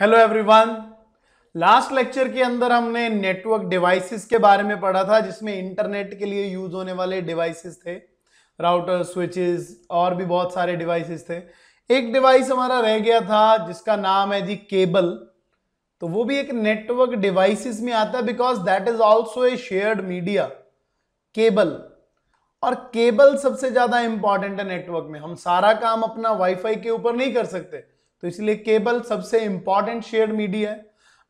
hello everyone last lecture के अंदर हमने नेटवर्क डिवाइसेस के बारे में पढ़ा था जिसमें इंटरनेट के लिए यूज होने वाले डिवाइसेस थे राउटर स्विचेस और भी बहुत सारे डिवाइसेस थे एक डिवाइस हमारा रह गया था जिसका नाम है जी केबल तो वो भी एक नेटवर्क डिवाइसेस में आता है because that is also a shared media cable और केबल सबसे ज्यादा इंपॉर्टेंट है नेटवर्क में हम सारा काम अपना वाईफाई के ऊपर नहीं कर सकते तो इसलिए केबल सबसे इंपॉर्टेंट शेयर मीडिया है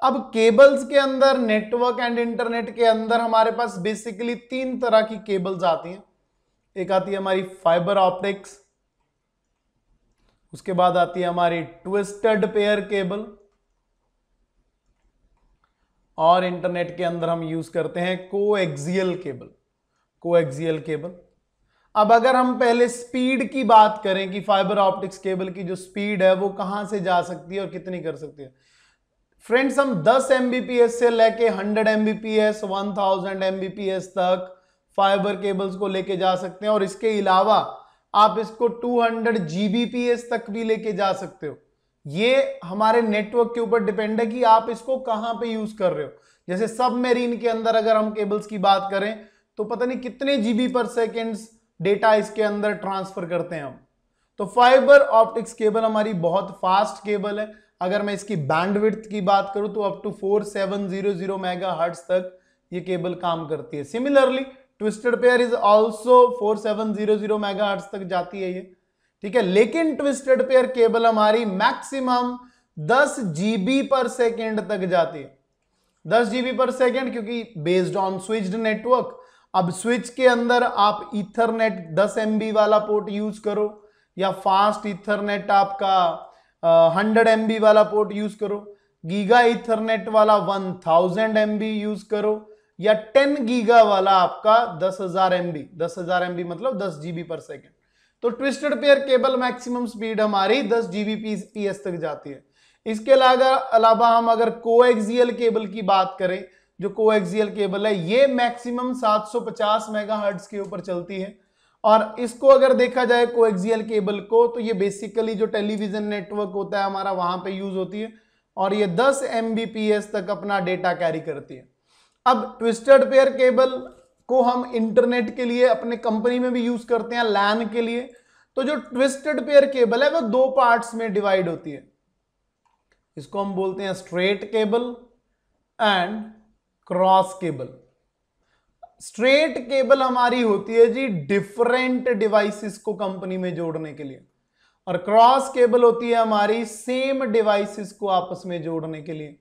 अब केबल्स के अंदर नेटवर्क एंड इंटरनेट के अंदर हमारे पास बेसिकली तीन तरह की केबल्स आती हैं एक आती है हमारी फाइबर ऑप्टिक्स उसके बाद आती है हमारी ट्विस्टेड पेयर केबल और इंटरनेट के अंदर हम यूज करते हैं को केबल को केबल अब अगर हम पहले स्पीड की बात करें कि फाइबर ऑप्टिक्स केबल की जो स्पीड है वो कहाँ से जा सकती है और कितनी कर सकती है फ्रेंड्स हम 10 Mbps से लेके 100 Mbps 1000 Mbps तक फाइबर केबल्स को लेके जा सकते हैं और इसके अलावा आप इसको 200 Gbps तक भी लेके जा सकते हो ये हमारे नेटवर्क के ऊपर डिपेंड है कि आप इसको कहाँ पे यूज कर रहे हो जैसे सब मेरीन के अंदर अगर हम केबल्स की बात करें तो पता नहीं कितने जीबी पर सेकेंड्स डेटा इसके अंदर ट्रांसफर करते हैं हम तो फाइबर ऑप्टिक्स केबल हमारी बहुत फास्ट केबल है अगर मैं इसकी बैंडविड्थ की बात करूं तो अप टू 4700 हर्ट्स तक ये केबल काम करती है similarly twisted pair is also 4700 hertz तक जाती है ये ठीक है लेकिन ट्विस्टेड पेयर केबल हमारी मैक्सिमम दस जी पर सेकेंड तक जाती है दस जी पर सेकेंड क्योंकि बेस्ड ऑन स्विच्ड नेटवर्क अब स्विच के अंदर आप इथरनेट 10 एम वाला पोर्ट यूज करो या फास्ट इथरनेट आपका हंड्रेड एम वाला पोर्ट यूज करो गीगा इथरनेट वाला वन थाउजेंड एम यूज करो या टेन गीगा वाला आपका दस हजार एम बी दस हजार एम बी मतलब दस जीबी पर सेकेंड तो twisted pair cable maximum speed हमारी दस जीबी पी एस तक जाती है इसके अलावा अलावा हम अगर कोएक्सियल केबल की बात करें जो कोएक्सियल केबल है ये मैक्सिमम 750 मेगाहर्ट्ज के ऊपर चलती है और इसको अगर देखा जाए कोएक्सियल केबल को तो ये बेसिकली जो टेलीविजन नेटवर्क होता है हमारा वहां पे यूज होती है और ये 10 एम तक अपना डेटा कैरी करती है अब ट्विस्टेड पेयर केबल को हम इंटरनेट के लिए अपने कंपनी में भी यूज करते हैं लैन के लिए तो जो ट्विस्टेड पेयर केबल है वो दो पार्ट्स में डिवाइड होती है इसको हम बोलते हैं straight cable and cross cable straight cable हमारी होती है जी डिफरेंट डिवाइसेस को कंपनी में जोड़ने के लिए और क्रॉस केबल होती है हमारी सेम डिवाइसेस को आपस में जोड़ने के लिए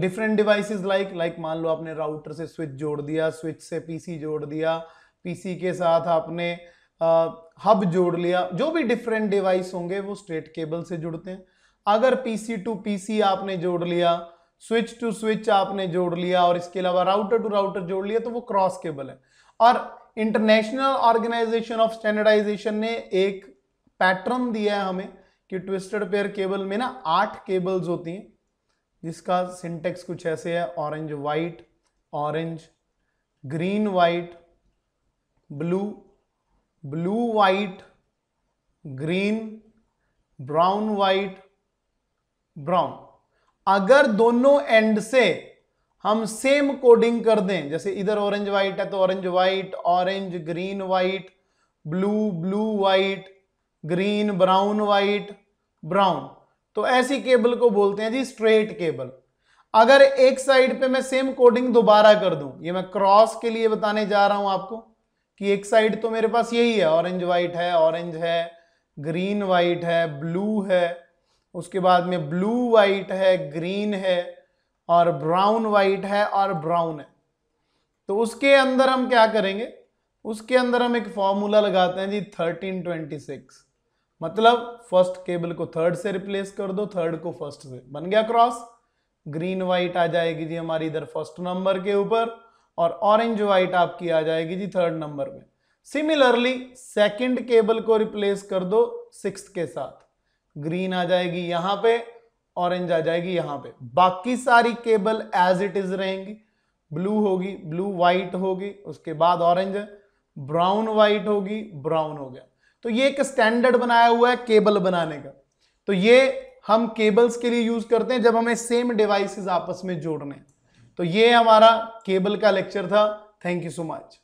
डिफरेंट डिवाइसेस लाइक लाइक मान लो आपने राउटर से स्विच जोड़ दिया स्विच से पीसी जोड़ दिया पीसी के साथ आपने हब uh, जोड़ लिया जो भी डिफरेंट डिवाइस होंगे वो स्ट्रेट केबल से जुड़ते हैं अगर पीसी टू पीसी आपने जोड़ लिया स्विच टू स्विच आपने जोड़ लिया और इसके अलावा राउटर टू राउटर जोड़ लिया तो वो क्रॉस केबल है और इंटरनेशनल ऑर्गेनाइजेशन ऑफ स्टैंडर्डाइजेशन ने एक पैटर्न दिया है हमें कि ट्विस्टेड पेयर केबल में ना आठ केबल्स होती हैं जिसका सिंटेक्स कुछ ऐसे है orange white orange green white blue blue white green brown white brown अगर दोनों एंड से हम सेम कोडिंग कर दें जैसे इधर ऑरेंज वाइट है तो orange white orange green white blue blue white green brown white brown तो ऐसी केबल को बोलते हैं जी स्ट्रेट केबल अगर एक साइड पे मैं सेम कोडिंग दोबारा कर दूं ये मैं क्रॉस के लिए बताने जा रहा हूं आपको कि एक साइड तो मेरे पास यही है ऑरेंज वाइट है ऑरेंज है ग्रीन वाइट है ब्लू है उसके बाद में ब्लू वाइट है ग्रीन है और ब्राउन वाइट है और ब्राउन है तो उसके अंदर हम क्या करेंगे उसके अंदर हम एक फॉर्मूला लगाते हैं जी थर्टीन ट्वेंटी सिक्स मतलब फर्स्ट केबल को थर्ड से रिप्लेस कर दो थर्ड को फर्स्ट से बन गया क्रॉस ग्रीन वाइट आ जाएगी जी हमारी इधर फर्स्ट नंबर के ऊपर और ऑरेंज वाइट आपकी आ जाएगी जी थर्ड नंबर में सिमिलरली सेकंड केबल को रिप्लेस कर दो सिक्स के साथ ग्रीन आ जाएगी यहां पे ऑरेंज आ जाएगी यहां पे बाकी सारी केबल एज इट इज रहेंगी ब्लू होगी ब्लू वाइट होगी उसके बाद ऑरेंज ब्राउन व्हाइट होगी ब्राउन हो गया तो ये एक स्टैंडर्ड बनाया हुआ है केबल बनाने का तो ये हम केबल्स के लिए यूज करते हैं जब हमें सेम डिवाइसेस आपस में जोड़ने तो ये हमारा केबल का लेक्चर था थैंक यू सो मच